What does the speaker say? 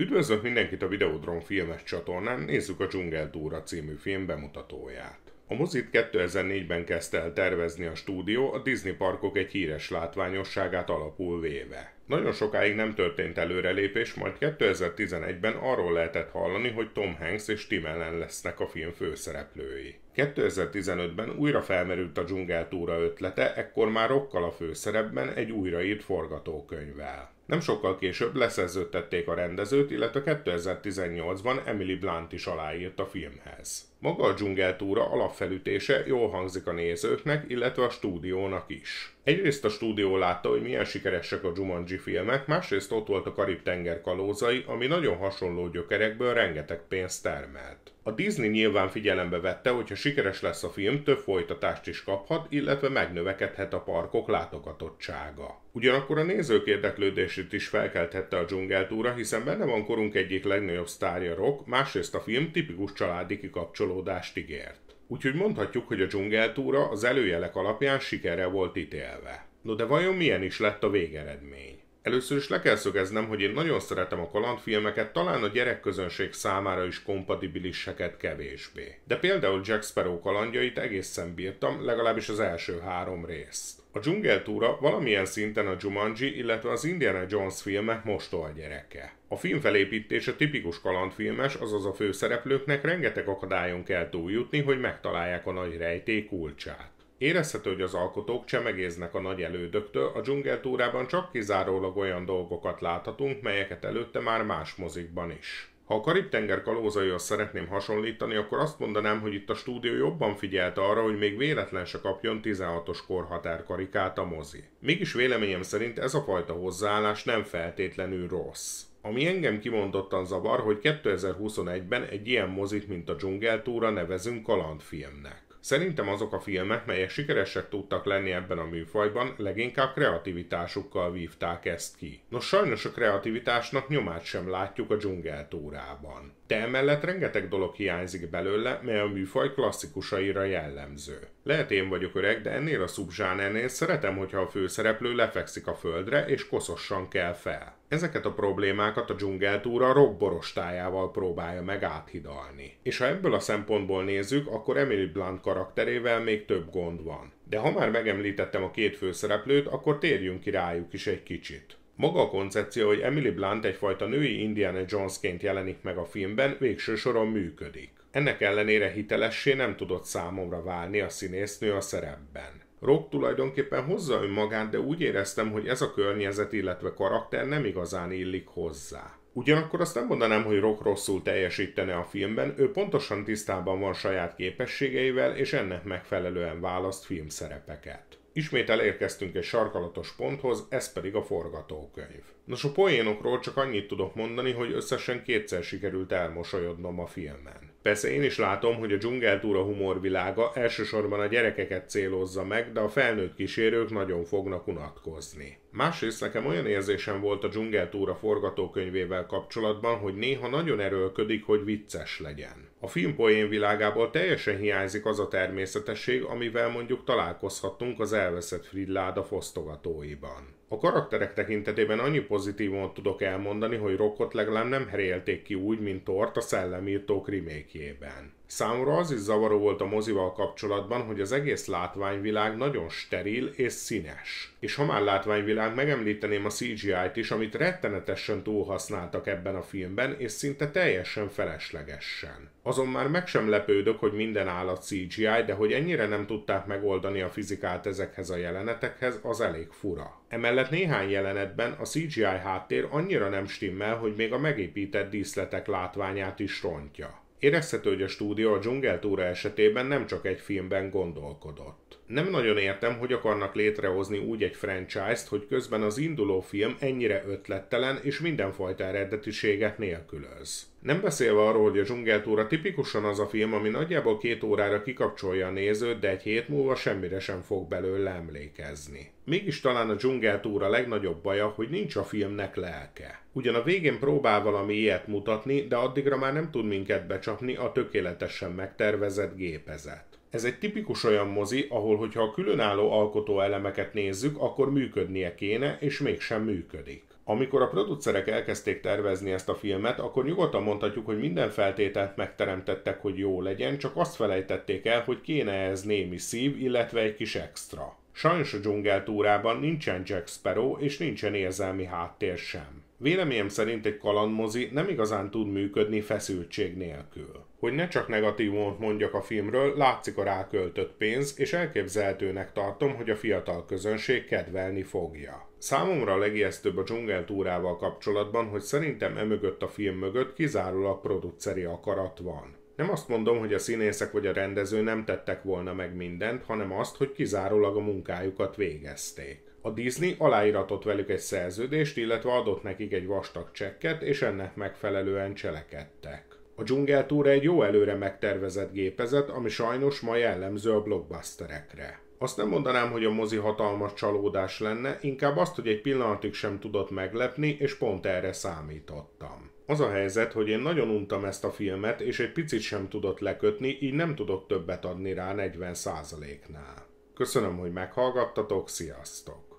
Üdvözlök mindenkit a Videodrom filmes csatornán, nézzük a Túra című film bemutatóját. A mozit 2004-ben kezdte el tervezni a stúdió, a Disney parkok egy híres látványosságát alapul véve. Nagyon sokáig nem történt előrelépés, majd 2011-ben arról lehetett hallani, hogy Tom Hanks és Tim Allen lesznek a film főszereplői. 2015-ben újra felmerült a dzsungeltúra ötlete, ekkor már rokkal a főszerepben egy újraírt forgatókönyvvel. Nem sokkal később leszerződtették a rendezőt, illetve 2018-ban Emily Blunt is aláírt a filmhez. Maga a dzsungeltúra alapfelütése jól hangzik a nézőknek, illetve a stúdiónak is. Egyrészt a stúdió látta, hogy milyen sikeresek a Jumanji filmek, másrészt ott volt a Karib-tenger kalózai, ami nagyon hasonló gyökerekből rengeteg pénzt termelt. A Disney nyilván figyelembe vette, hogy ha sikeres lesz a film, több folytatást is kaphat, illetve megnövekedhet a parkok látogatottsága. Ugyanakkor a nézők érdeklődését is felkelthette a dzsungeltúra, hiszen benne van korunk egyik legnagyobb sztárja rock, másrészt a film tipikus családi kikapcsoló kapcsolódást ígért. Úgyhogy mondhatjuk, hogy a dzsungeltúra az előjelek alapján sikere volt ítélve. No de vajon milyen is lett a végeredmény? Először is le kell szögeznem, hogy én nagyon szeretem a kalandfilmeket, talán a gyerekközönség számára is kompatibiliseket kevésbé. De például Jack Sparrow kalandjait egészen bírtam, legalábbis az első három részt. A dzsungeltúra valamilyen szinten a Jumanji, illetve az Indiana Jones filmek a gyereke. A film felépítése tipikus kalandfilmes, azaz a főszereplőknek rengeteg akadályon kell túljutni, hogy megtalálják a nagy rejtély kulcsát. Érezhető, hogy az alkotók csemegéznek a nagy elődöktől, a dzsungeltúrában csak kizárólag olyan dolgokat láthatunk, melyeket előtte már más mozikban is. Ha a Karib-tenger kalózaihoz szeretném hasonlítani, akkor azt mondanám, hogy itt a stúdió jobban figyelte arra, hogy még véletlen se kapjon 16-os korhatár karikát a mozi. Mégis véleményem szerint ez a fajta hozzáállás nem feltétlenül rossz. Ami engem kimondottan zavar, hogy 2021-ben egy ilyen mozit, mint a dzsungeltúra nevezünk kalandfilmnek. Szerintem azok a filmek, melyek sikeresek tudtak lenni ebben a műfajban, leginkább kreativitásukkal vívták ezt ki. Nos, sajnos a kreativitásnak nyomát sem látjuk a dzsungeltórában. De emellett rengeteg dolog hiányzik belőle, mely a műfaj klasszikusaira jellemző. Lehet én vagyok öreg, de ennél a szubzsánernél szeretem, hogyha a főszereplő lefekszik a földre és koszosan kell fel ezeket a problémákat a dzsungeltúra rockborostájával próbálja meg áthidalni. És ha ebből a szempontból nézzük, akkor Emily Blunt karakterével még több gond van. De ha már megemlítettem a két főszereplőt, akkor térjünk ki rájuk is egy kicsit. Maga a koncepció, hogy Emily Blunt egyfajta női Indiana Jonesként jelenik meg a filmben, végső soron működik. Ennek ellenére hitelessé nem tudott számomra válni a színésznő a szerepben. Rock tulajdonképpen hozza önmagát, de úgy éreztem, hogy ez a környezet, illetve karakter nem igazán illik hozzá. Ugyanakkor azt nem mondanám, hogy Rock rosszul teljesítene a filmben, ő pontosan tisztában van saját képességeivel, és ennek megfelelően választ filmszerepeket. Ismét elérkeztünk egy sarkalatos ponthoz, ez pedig a forgatókönyv. Nos, a poénokról csak annyit tudok mondani, hogy összesen kétszer sikerült elmosolyodnom a filmen. Persze én is látom, hogy a dzsungeltúra humorvilága elsősorban a gyerekeket célozza meg, de a felnőtt kísérők nagyon fognak unatkozni. Másrészt nekem olyan érzésem volt a dzsungeltúra forgatókönyvével kapcsolatban, hogy néha nagyon erőlködik, hogy vicces legyen. A filmpoén világából teljesen hiányzik az a természetesség, amivel mondjuk találkozhatunk az elveszett Fridláda fosztogatóiban. A karakterek tekintetében annyi pozitívumot tudok elmondani, hogy Rockot legalább nem herélték ki úgy, mint Tort a szellemírtók rimékjében. Számomra az is zavaró volt a mozival kapcsolatban, hogy az egész látványvilág nagyon steril és színes. És ha már látványvilág, megemlíteném a CGI-t is, amit rettenetesen túlhasználtak ebben a filmben, és szinte teljesen feleslegesen. Azon már meg sem lepődök, hogy minden állat CGI, de hogy ennyire nem tudták megoldani a fizikát ezekhez a jelenetekhez, az elég fura. Emellett néhány jelenetben a CGI háttér annyira nem stimmel, hogy még a megépített díszletek látványát is rontja. Érezhető, hogy a stúdió a dzsungeltúra esetében nem csak egy filmben gondolkodott. Nem nagyon értem, hogy akarnak létrehozni úgy egy franchise-t, hogy közben az induló film ennyire ötlettelen és mindenfajta eredetiséget nélkülöz. Nem beszélve arról, hogy a dzsungeltúra tipikusan az a film, ami nagyjából két órára kikapcsolja a nézőt, de egy hét múlva semmire sem fog belőle emlékezni. Mégis talán a dzsungeltúra legnagyobb baja, hogy nincs a filmnek lelke. Ugyan a végén próbál valami ilyet mutatni, de addigra már nem tud minket becsapni a tökéletesen megtervezett gépezet. Ez egy tipikus olyan mozi, ahol hogyha a különálló alkotó elemeket nézzük, akkor működnie kéne, és mégsem működik. Amikor a producerek elkezdték tervezni ezt a filmet, akkor nyugodtan mondhatjuk, hogy minden feltételt megteremtettek, hogy jó legyen, csak azt felejtették el, hogy kéne ez némi szív, illetve egy kis extra. Sajnos a dzsungeltúrában nincsen Jack Sparrow, és nincsen érzelmi háttér sem. Véleményem szerint egy kalandmozi nem igazán tud működni feszültség nélkül. Hogy ne csak negatívumot mondjak a filmről, látszik a ráköltött pénz, és elképzelhetőnek tartom, hogy a fiatal közönség kedvelni fogja. Számomra a legijesztőbb a dzsungeltúrával kapcsolatban, hogy szerintem emögött a film mögött kizárólag produceri akarat van. Nem azt mondom, hogy a színészek vagy a rendező nem tettek volna meg mindent, hanem azt, hogy kizárólag a munkájukat végezték. A Disney aláíratott velük egy szerződést, illetve adott nekik egy vastag csekket, és ennek megfelelően cselekedtek. A dzsungeltúra egy jó előre megtervezett gépezet, ami sajnos ma jellemző a blockbusterekre. Azt nem mondanám, hogy a mozi hatalmas csalódás lenne, inkább azt, hogy egy pillanatig sem tudott meglepni, és pont erre számítottam. Az a helyzet, hogy én nagyon untam ezt a filmet, és egy picit sem tudott lekötni, így nem tudok többet adni rá 40%-nál. Köszönöm, hogy meghallgattatok, sziasztok!